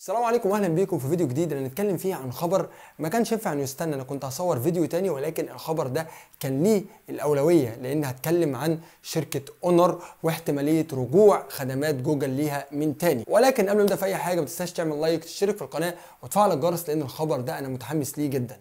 السلام عليكم واهلا بيكم في فيديو جديد هنتكلم فيه عن خبر ما كانش ينفع انه يستنى انا كنت هصور فيديو تاني ولكن الخبر ده كان ليه الاولويه لان هتكلم عن شركه اونر واحتماليه رجوع خدمات جوجل ليها من تاني ولكن قبل ما نبدا في اي حاجه ما تنساش تعمل لايك تشترك في القناه وتفعل الجرس لان الخبر ده انا متحمس ليه جدا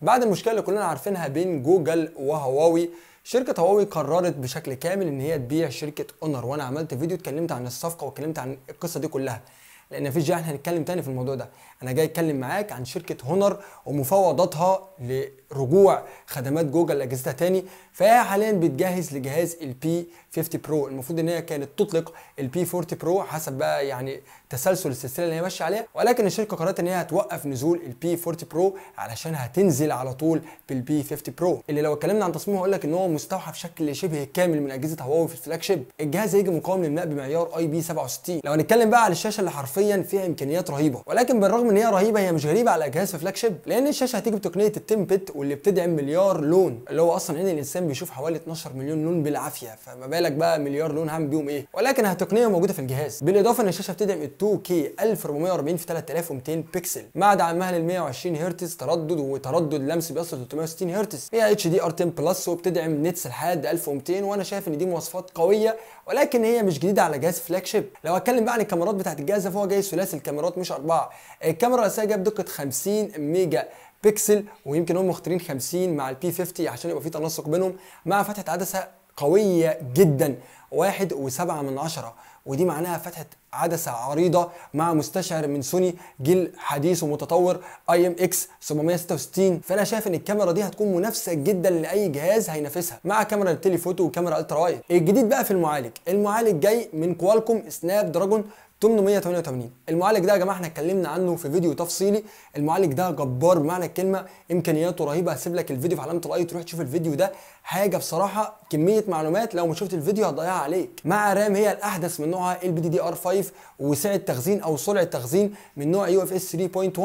بعد المشكله اللي كلنا عارفينها بين جوجل وهواوي شركه هواوي قررت بشكل كامل ان هي تبيع شركه اونر وانا عملت فيديو اتكلمت عن الصفقه واتكلمت عن القصه دي كلها لان مفيش داعي احنا هنتكلم تاني في الموضوع ده انا جاي اتكلم معاك عن شركه هونر ومفاوضاتها لرجوع خدمات جوجل لاجهزتها تاني فهي حاليا بتجهز لجهاز البي 50 برو المفروض ان هي كانت تطلق البي 40 برو حسب بقى يعني تسلسل السلسله اللي هي ماشيه عليها ولكن الشركه قررت ان هي هتوقف نزول البي 40 برو علشان هتنزل على طول بالبي 50 برو اللي لو اتكلمنا عن تصميمه هقول لك ان هو مستوحى بشكل شبه كامل من اجهزه هواوي في الفلاج شيب الجهاز هيجي مقاوم للماء بمعيار اي بي 67 لو هنتكلم بقى على الشاشه اللي حرفيا فيها امكانيات رهيبه ولكن بالرغم ان هي رهيبه هي مش غريبه على جهاز فلاج شيب لان الشاشه هتيجي بتقنيه التيم بت واللي بتدعم مليار لون اللي هو اصلا ان الانسان بيشوف حوالي 12 مليون لون بالعافيه فما بالك بقى مليار لون هعمل بيهم ايه ولكن هتقنيه موجوده في الجهاز بالاضافه ان الشاشه بتدعم ال 2K 1440 في 3200 بكسل مع دعمها لل 120 هرتز تردد وتردد لمس بيصل 360 هرتز هي اتش دي ار 10 بلس وبتدعم نتس لحد 1200 وانا شايف ان دي مواصفات قويه ولكن هي مش جديده على جهاز فلاج شيب لو اتكلم بقى عن الكاميرات بتاعت الجهاز فهو جاي ثلاثي الكاميرات مش اربعه الكاميرا الرئيسيه جايه بدقه 50 ميجا بكسل ويمكن هم مختارين 50 مع البي 50 عشان يبقى في تناسق بينهم مع فتحه عدسه قويه جدا 1.7 من عشرة ودي معناها فتحة عدسة عريضة مع مستشعر من سوني جيل حديث ومتطور اي ام اكس 766 فانا شايف ان الكاميرا دي هتكون منافسة جدا لاي جهاز هينافسها مع كاميرا التليفوتو وكاميرا الترا وايد الجديد بقى في المعالج المعالج جاي من كوالكوم سناب دراجون 888 المعالج ده يا جماعه احنا اتكلمنا عنه في فيديو تفصيلي المعالج ده جبار بمعنى الكلمه امكانياته رهيبه هسيب لك الفيديو في علامه الاي تروح تشوف الفيديو ده حاجه بصراحه كميه معلومات لو ما شفت الفيديو هتضيعها عليك مع رام هي الاحدث من نوعها ال بي دي دي ار 5 وسعه تخزين او سرعه تخزين من نوع يو اف اس 3.1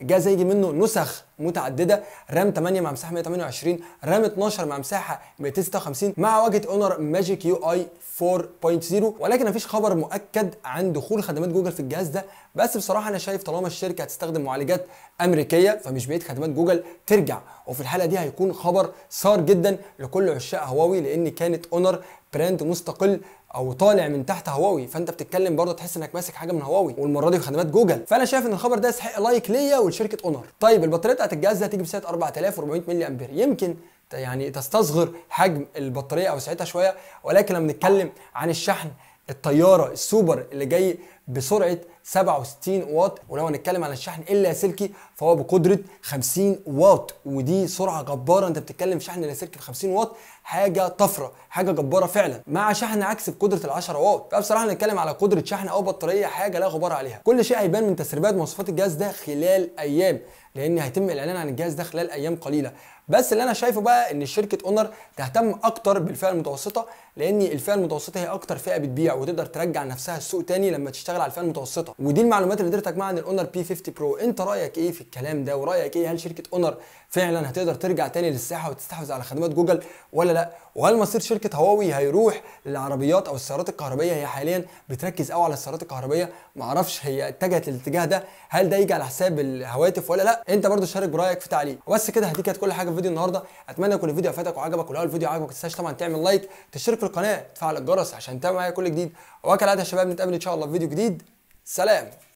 الجهاز هيجي منه نسخ متعدده رام 8 مع مساحه 128 رام 12 مع مساحه 256 مع واجهه اونر ماجيك يو اي 4.0 ولكن مفيش خبر مؤكد عن دخول خدمات جوجل في الجهاز ده بس بصراحه انا شايف طالما الشركه هتستخدم معالجات امريكيه فمش بعيد خدمات جوجل ترجع وفي الحاله دي هيكون خبر سار جدا لكل عشاق هواوي لان كانت اونر براند مستقل او طالع من تحت هواوي فانت بتتكلم برضه تحس انك ماسك حاجه من هواوي والمره دي بخدمات جوجل فانا شايف ان الخبر ده يستحق لايك ليا ولشركه اونر طيب البطاريه بتاعت الجهاز ده هتيجي بسعه 4400 ملي امبير يمكن يعني تستصغر حجم البطاريه او سعتها شويه ولكن لما بنتكلم عن الشحن الطياره السوبر اللي جاي بسرعه 67 واط ولو هنتكلم على الشحن اللاسلكي فهو بقدره 50 واط ودي سرعه جباره انت بتتكلم في شحن لاسلكي ب 50 واط حاجه طفره حاجه جباره فعلا مع شحن عكس بقدره ال 10 واط فبصراحه هنتكلم على قدره شحن او بطاريه حاجه لا غبار عليها كل شيء هيبان من تسريبات مواصفات الجهاز ده خلال ايام لان هيتم الاعلان عن الجهاز ده خلال ايام قليله بس اللي انا شايفه بقى ان شركه اونر تهتم اكتر بالفئه المتوسطه لان الفئه المتوسطه هي اكتر فئه بتبيع وتقدر ترجع نفسها السوق تاني لما تشتغل على الفئه المتوسطه ودي المعلومات اللي قدرت معاها عن الاونر بي 50 برو انت رايك ايه في الكلام ده ورايك ايه هل شركه اونر فعلا هتقدر ترجع تاني للساحه وتستحوذ على خدمات جوجل ولا لا وهل مصير شركه هواوي هيروح للعربيات او السيارات الكهربائيه هي حاليا بتركز قوي على السيارات الكهربائيه معرفش هي اتجهت للاتجاه ده هل ده يجي على حساب الهواتف ولا لا انت برضو شارك برايك في تعليق وبس كده كانت كل حاجه في الفيديو النهارده اتمنى يكون الفيديو فاتك وعجبك ولو الفيديو عجبك ما تنساش طبعا تعمل لايك تشترك في القناه تفعل الجرس عشان تتابع معايا كل جديد وكالعاده يا شباب نتقابل ان شاء الله في فيديو جديد سلام